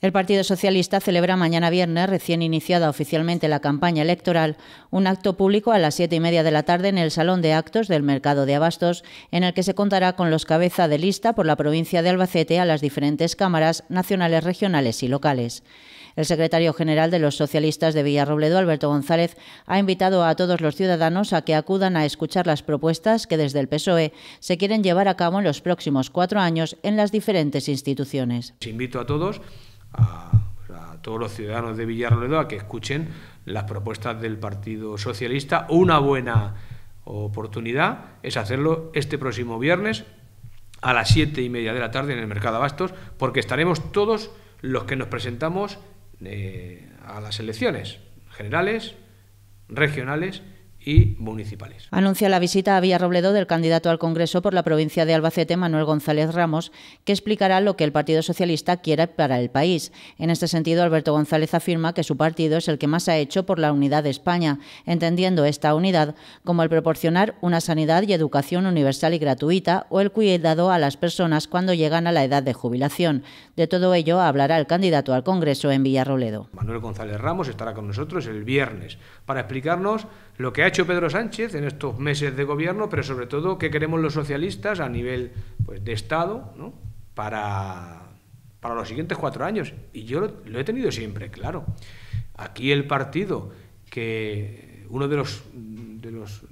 El Partido Socialista celebra mañana viernes, recién iniciada oficialmente la campaña electoral, un acto público a las siete y media de la tarde en el Salón de Actos del Mercado de Abastos, en el que se contará con los cabeza de lista por la provincia de Albacete a las diferentes cámaras nacionales, regionales y locales. El secretario general de los socialistas de Villarrobledo, Alberto González, ha invitado a todos los ciudadanos a que acudan a escuchar las propuestas que desde el PSOE se quieren llevar a cabo en los próximos cuatro años en las diferentes instituciones. invito a todos pues, a, todos los ciudadanos de Villarroledo a que escuchen las propuestas del Partido Socialista. Una buena oportunidad es hacerlo este próximo viernes a las siete y media de la tarde en el Mercado Abastos, porque estaremos todos los que nos presentamos eh, a las elecciones generales, regionales y municipales. Anuncia la visita a Villarrobledo del candidato al Congreso por la provincia de Albacete, Manuel González Ramos, que explicará lo que el Partido Socialista quiere para el país. En este sentido, Alberto González afirma que su partido es el que más ha hecho por la unidad de España, entendiendo esta unidad como el proporcionar una sanidad y educación universal y gratuita o el cuidado a las personas cuando llegan a la edad de jubilación. De todo ello hablará el candidato al Congreso en Villarrobledo. Manuel González Ramos estará con nosotros el viernes para explicarnos lo que ha hecho Pedro Sánchez en estos meses de gobierno, pero sobre todo qué queremos los socialistas a nivel pues, de Estado para, los siguientes cuatro años. Y yo lo, he tenido siempre, claro. Aquí el partido que uno de los, de los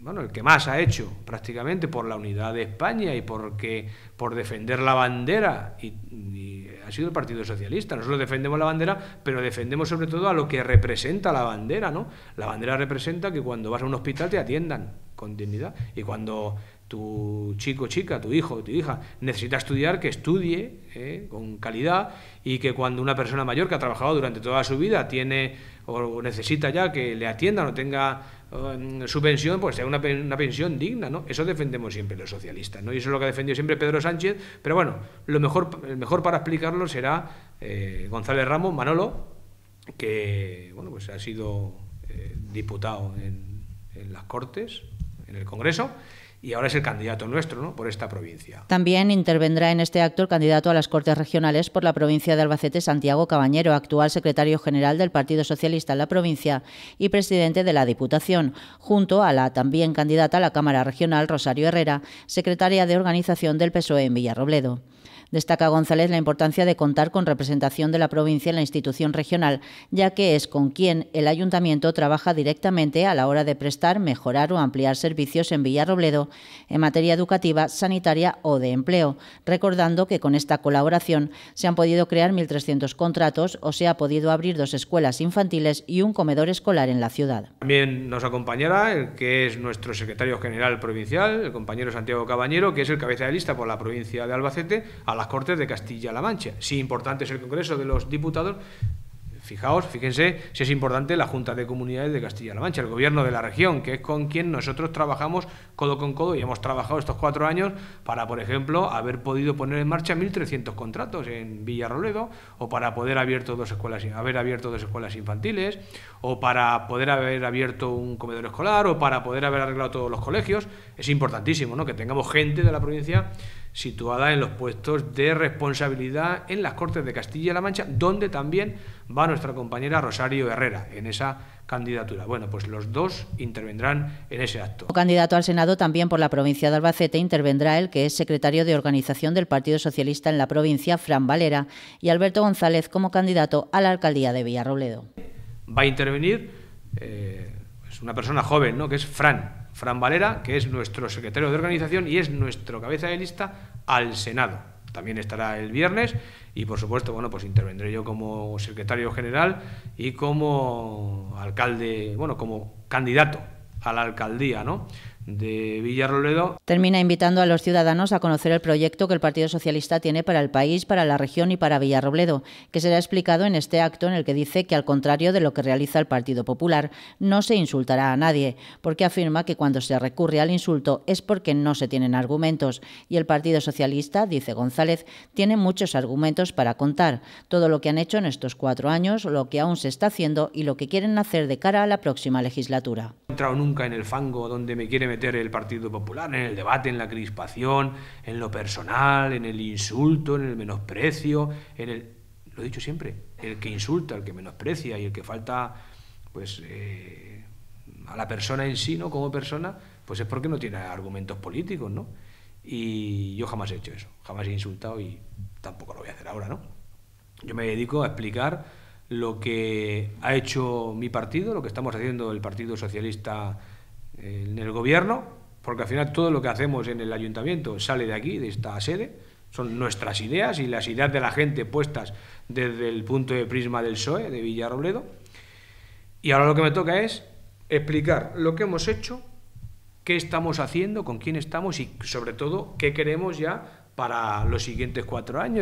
bueno, el que más ha hecho prácticamente por la unidad de España y por defender la bandera y ha sido el Partido Socialista. Nosotros defendemos la bandera, pero defendemos sobre todo a lo que representa la bandera, ¿no? La bandera representa que cuando vas a un hospital te atiendan con dignidad y cuando tu chico, chica, tu hijo, tu hija necesita estudiar, que estudie eh, con calidad y que cuando una persona mayor que ha trabajado durante toda su vida tiene o necesita ya que le atienda o tenga um, su pensión, pues sea una, una, pensión digna, ¿no? Eso defendemos siempre los socialistas, ¿no? Y eso es lo que ha defendido siempre Pedro Sánchez, pero bueno, lo mejor, el mejor para explicarlo será eh, González Ramos, Manolo, que, bueno, pues ha sido eh, diputado en, en las Cortes, en el Congreso, y ahora es el candidato nuestro por esta provincia. También intervendrá en este acto el candidato a las Cortes Regionales por la provincia de Albacete, Santiago Cabañero, actual secretario general del Partido Socialista en la provincia y presidente de la Diputación, junto a la también candidata a la Cámara Regional, Rosario Herrera, secretaria de Organización del PSOE en Villarrobledo. Destaca González la importancia de contar con representación de la provincia en la institución regional, ya que es con quien el ayuntamiento trabaja directamente a la hora de prestar, mejorar o ampliar servicios en Villarrobledo en materia educativa, sanitaria o de empleo, recordando que con esta colaboración se han podido crear 1.300 contratos o se ha podido abrir dos escuelas infantiles y un comedor escolar en la ciudad. También nos acompañará el que es nuestro secretario general provincial, el compañero Santiago Cabañero, que es el cabeza de lista por la provincia de Albacete, las Cortes de Castilla-La Mancha. Sí, importante es el Congreso de los Diputados, Fijaos, fíjense si es importante la Junta de Comunidades de Castilla-La Mancha, el gobierno de la región, que es con quien nosotros trabajamos codo con codo y hemos trabajado estos cuatro años para, por ejemplo, haber podido poner en marcha 1.300 contratos en Villarroledo o para poder abierto dos escuelas, haber abierto dos escuelas infantiles o para poder haber abierto un comedor escolar o para poder haber arreglado todos los colegios. Es importantísimo ¿no? que tengamos gente de la provincia situada en los puestos de responsabilidad en las Cortes de Castilla-La Mancha, donde también van a nuestra compañera Rosario Herrera en esa candidatura. Bueno, pues los dos intervendrán en ese acto. Candidato al Senado también por la provincia de Albacete intervendrá el que es secretario de organización del Partido Socialista en la provincia, Fran Valera, y Alberto González como candidato a la alcaldía de Villarrobledo. Va a intervenir eh, es una persona joven, ¿no? que es Fran, Fran Valera, que es nuestro secretario de organización y es nuestro cabeza de lista al Senado también estará el viernes y por supuesto, bueno, pues intervendré yo como secretario general y como alcalde, bueno, como candidato a la alcaldía, ¿no? de Villarrobledo. Termina invitando a los ciudadanos a conocer el proyecto que el Partido Socialista tiene para el país, para la región y para Villarrobledo, que será explicado en este acto en el que dice que, al contrario de lo que realiza el Partido Popular, no se insultará a nadie, porque afirma que cuando se recurre al insulto es porque no se tienen argumentos. Y el Partido Socialista, dice González, tiene muchos argumentos para contar todo lo que han hecho en estos cuatro años, lo que aún se está haciendo y lo que quieren hacer de cara a la próxima legislatura nunca en el fango donde me quiere meter el Partido Popular, en el debate, en la crispación, en lo personal, en el insulto, en el menosprecio, en el... Lo he dicho siempre, el que insulta, el que menosprecia y el que falta pues eh, a la persona en sí, ¿no? Como persona, pues es porque no tiene argumentos políticos, ¿no? Y yo jamás he hecho eso, jamás he insultado y tampoco lo voy a hacer ahora, ¿no? Yo me dedico a explicar lo que ha hecho mi partido, lo que estamos haciendo el Partido Socialista en el gobierno, porque al final todo lo que hacemos en el ayuntamiento sale de aquí, de esta sede, son nuestras ideas y las ideas de la gente puestas desde el punto de prisma del PSOE, de Villarrobledo. Y ahora lo que me toca es explicar lo que hemos hecho, qué estamos haciendo, con quién estamos y sobre todo qué queremos ya para los siguientes cuatro años.